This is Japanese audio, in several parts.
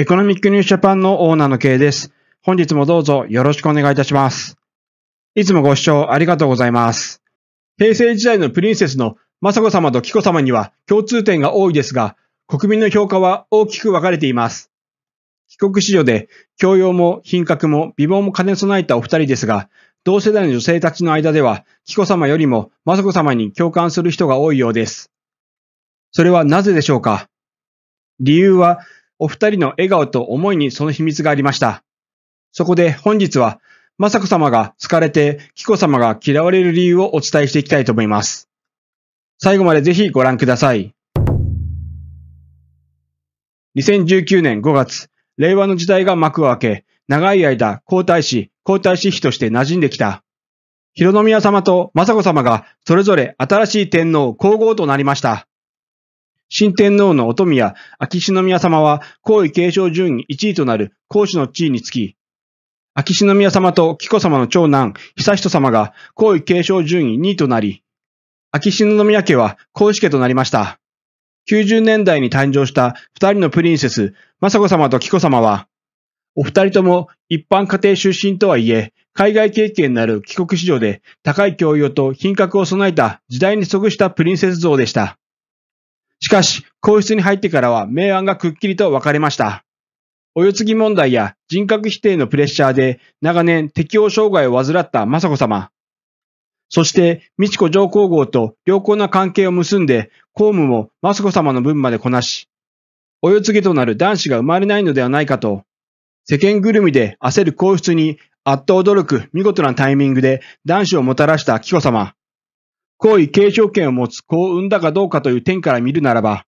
エコノミックニュースジャパンのオーナーの経です。本日もどうぞよろしくお願いいたします。いつもご視聴ありがとうございます。平成時代のプリンセスの雅子様と紀子様には共通点が多いですが、国民の評価は大きく分かれています。帰国子女で教養も品格も美貌も兼ね備えたお二人ですが、同世代の女性たちの間では、紀子様よりも雅子様に共感する人が多いようです。それはなぜでしょうか理由は、お二人の笑顔と思いにその秘密がありました。そこで本日は、雅子様が疲れて、紀子様が嫌われる理由をお伝えしていきたいと思います。最後までぜひご覧ください。2019年5月、令和の時代が幕を開け、長い間、皇太子、皇太子妃として馴染んできた。広宮様と雅子様がそれぞれ新しい天皇皇后となりました。新天皇の乙宮、秋篠宮様は、皇位継承順位1位となる皇子の地位につき、秋篠宮様と紀子様の長男、悠仁様が皇位継承順位2位となり、秋篠宮家は皇子家となりました。90年代に誕生した2人のプリンセス、雅子様と紀子様は、お二人とも一般家庭出身とはいえ、海外経験のある帰国子女で高い教養と品格を備えた時代に即したプリンセス像でした。しかし、皇室に入ってからは明暗がくっきりと分かれました。お世継ぎ問題や人格否定のプレッシャーで長年適応障害を患った雅子様。そして、美智子上皇后と良好な関係を結んで、公務も雅子様の分までこなし、お世継ぎとなる男子が生まれないのではないかと、世間ぐるみで焦る皇室にあっと驚く見事なタイミングで男子をもたらした紀子様。皇位継承権を持つ子を産んだかどうかという点から見るならば、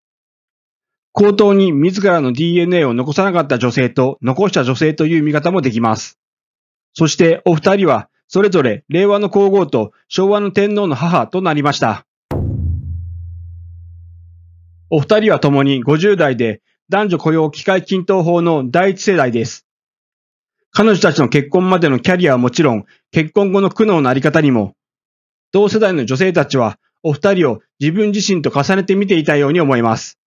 口頭に自らの DNA を残さなかった女性と残した女性という見方もできます。そしてお二人はそれぞれ令和の皇后と昭和の天皇の母となりました。お二人は共に50代で男女雇用機会均等法の第一世代です。彼女たちの結婚までのキャリアはもちろん、結婚後の苦悩のあり方にも、同世代の女性たちは、お二人を自分自身と重ねて見ていたように思います。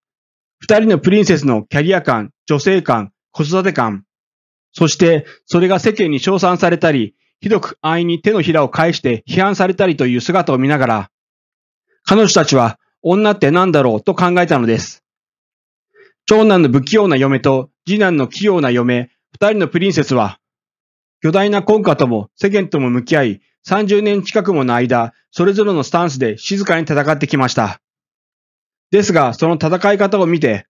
二人のプリンセスのキャリア感、女性感、子育て感、そしてそれが世間に称賛されたり、ひどく安易に手のひらを返して批判されたりという姿を見ながら、彼女たちは女って何だろうと考えたのです。長男の不器用な嫁と次男の器用な嫁、二人のプリンセスは、巨大な婚家とも世間とも向き合い、30年近くもの間、それぞれのスタンスで静かに戦ってきました。ですが、その戦い方を見て、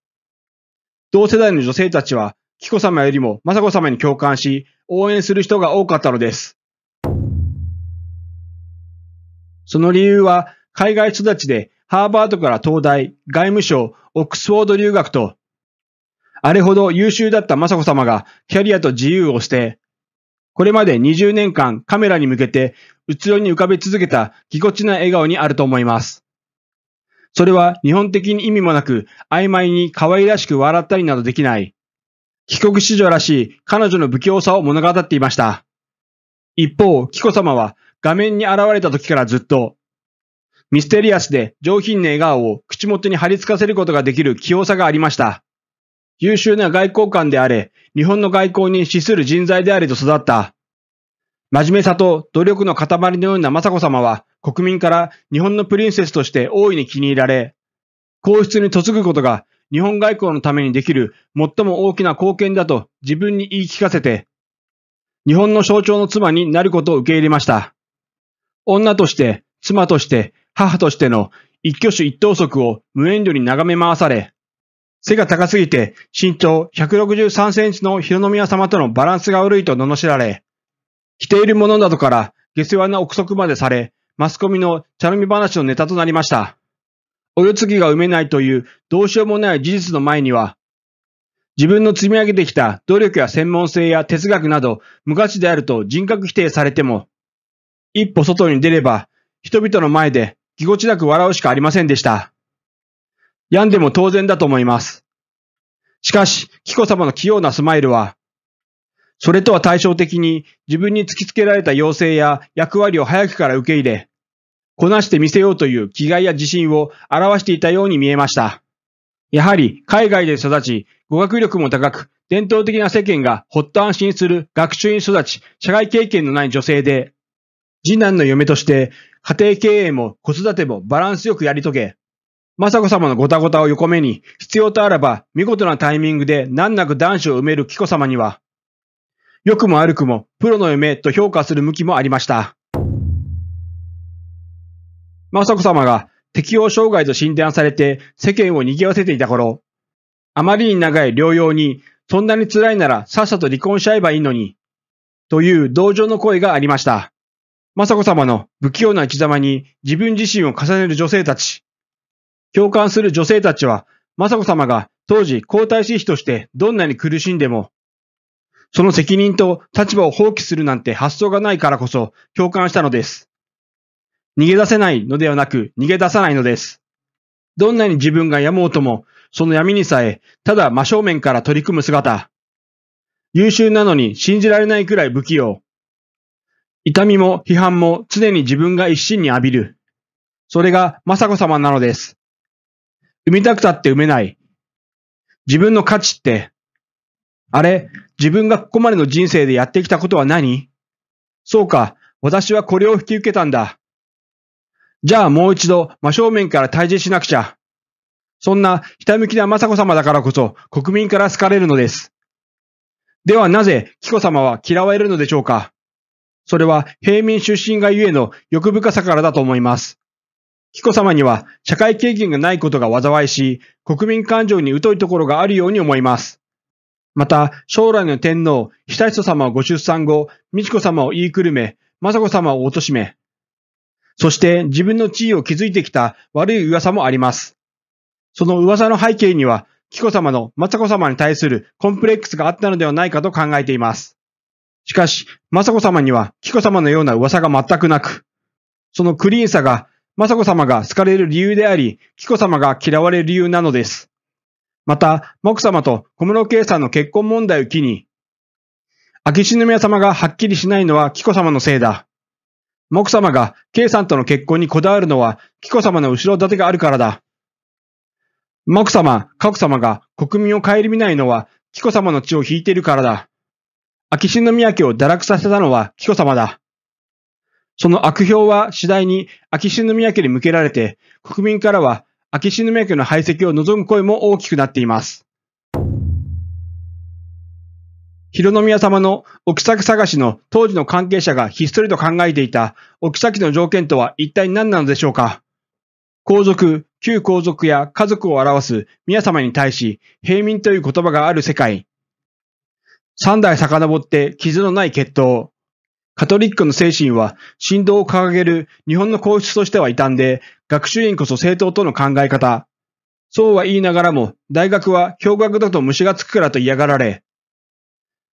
同世代の女性たちは、紀子様よりも雅子様に共感し、応援する人が多かったのです。その理由は、海外育ちで、ハーバードから東大、外務省、オックスフォード留学と、あれほど優秀だった雅子様がキャリアと自由を捨て、これまで20年間カメラに向けてうろに浮かべ続けたぎこちな笑顔にあると思います。それは日本的に意味もなく曖昧に可愛らしく笑ったりなどできない。帰国子女らしい彼女の不器用さを物語っていました。一方、紀子様は画面に現れた時からずっと、ミステリアスで上品な笑顔を口元に貼り付かせることができる器用さがありました。優秀な外交官であれ、日本の外交に資する人材であれと育った。真面目さと努力の塊のような雅子様は、国民から日本のプリンセスとして大いに気に入られ、皇室に嫁ぐことが日本外交のためにできる最も大きな貢献だと自分に言い聞かせて、日本の象徴の妻になることを受け入れました。女として、妻として、母としての一挙手一投足を無遠慮に眺め回され、背が高すぎて身長163センチの広宮様とのバランスが悪いと罵られ、着ているものなどから下世話な憶測までされ、マスコミの茶飲み話のネタとなりました。お世継ぎが埋めないというどうしようもない事実の前には、自分の積み上げてきた努力や専門性や哲学など無価値であると人格否定されても、一歩外に出れば人々の前でぎこちなく笑うしかありませんでした。病んでも当然だと思います。しかし、紀子様の器用なスマイルは、それとは対照的に自分に突きつけられた要請や役割を早くから受け入れ、こなしてみせようという気概や自信を表していたように見えました。やはり海外で育ち、語学力も高く、伝統的な世間がほっと安心する学習に育ち、社会経験のない女性で、次男の嫁として家庭経営も子育てもバランスよくやり遂げ、雅子様のごたごたを横目に、必要とあらば、見事なタイミングで難なく男子を埋める紀子様には、良くも悪くも、プロの夢と評価する向きもありました。雅子様が適応障害と診断されて世間を賑わせていた頃、あまりに長い療養に、そんなに辛いならさっさと離婚しちゃえばいいのに、という同情の声がありました。雅子様の不器用な生き様に自分自身を重ねる女性たち。共感する女性たちは、雅子様が当時皇太子妃としてどんなに苦しんでも、その責任と立場を放棄するなんて発想がないからこそ共感したのです。逃げ出せないのではなく逃げ出さないのです。どんなに自分が病もうとも、その闇にさえ、ただ真正面から取り組む姿。優秀なのに信じられないくらい不器用。痛みも批判も常に自分が一心に浴びる。それが雅子様なのです。産みたくたって産めない。自分の価値って、あれ、自分がここまでの人生でやってきたことは何そうか、私はこれを引き受けたんだ。じゃあもう一度真正面から退治しなくちゃ。そんなひたむきな雅子様だからこそ国民から好かれるのです。ではなぜ紀子様は嫌われるのでしょうかそれは平民出身がゆえの欲深さからだと思います。紀子様には社会経験がないことが災いし、国民感情に疎いところがあるように思います。また、将来の天皇、久人様をご出産後、美智子様を言いくるめ、雅子様を貶め、そして自分の地位を築いてきた悪い噂もあります。その噂の背景には、紀子様の雅子様に対するコンプレックスがあったのではないかと考えています。しかし、雅子様には紀子様のような噂が全くなく、そのクリーンさが雅子様が好かれる理由であり、紀子様が嫌われる理由なのです。また、木様と小室圭さんの結婚問題を機に、秋篠宮様がはっきりしないのは紀子様のせいだ。木様が圭さんとの結婚にこだわるのは紀子様の後ろ盾があるからだ。木様、佳子様が国民を顧みないのは紀子様の血を引いているからだ。秋篠宮家を堕落させたのは紀子様だ。その悪評は次第に秋篠宮家に向けられて、国民からは秋篠宮家の排斥を望む声も大きくなっています。広宮様の奥崎探しの当時の関係者がひっそりと考えていた奥崎の条件とは一体何なのでしょうか皇族、旧皇族や家族を表す宮様に対し、平民という言葉がある世界。三代遡って傷のない血統。カトリックの精神は、振動を掲げる日本の皇室としては異端で、学習院こそ正当との考え方。そうは言いながらも、大学は共学だと虫がつくからと嫌がられ、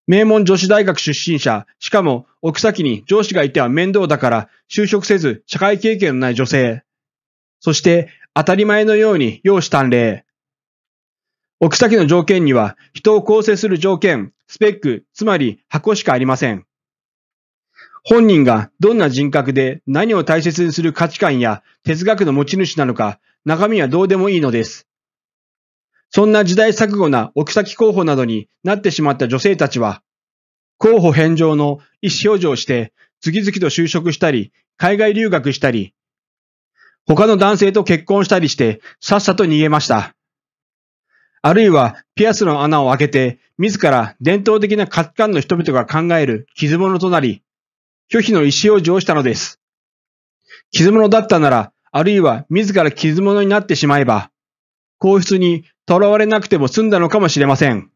名門女子大学出身者、しかも奥先に上司がいては面倒だから就職せず社会経験のない女性。そして当たり前のように容姿端麗。奥先の条件には人を構成する条件、スペック、つまり箱しかありません。本人がどんな人格で何を大切にする価値観や哲学の持ち主なのか、中身はどうでもいいのです。そんな時代錯誤な奥先候補などになってしまった女性たちは、候補返上の意思表示をして、次々と就職したり、海外留学したり、他の男性と結婚したりして、さっさと逃げました。あるいは、ピアスの穴を開けて、自ら伝統的な価値観の人々が考える傷物となり、拒否の意思を上したのです。傷物だったなら、あるいは自ら傷物になってしまえば、皇室に囚われなくても済んだのかもしれません。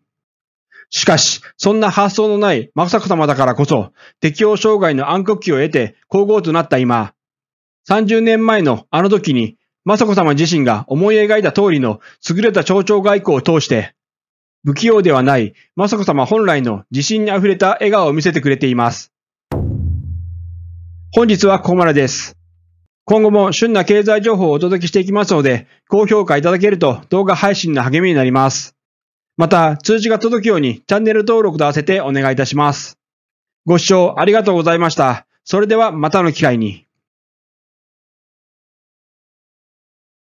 しかし、そんな発想のない雅子様だからこそ、適応障害の暗黒期を得て皇后となった今、30年前のあの時に、雅子様自身が思い描いた通りの優れた町長外交を通して、不器用ではない雅子様本来の自信に溢れた笑顔を見せてくれています。本日はここまでです。今後も旬な経済情報をお届けしていきますので、高評価いただけると動画配信の励みになります。また、通知が届くようにチャンネル登録と合わせてお願いいたします。ご視聴ありがとうございました。それではまたの機会に。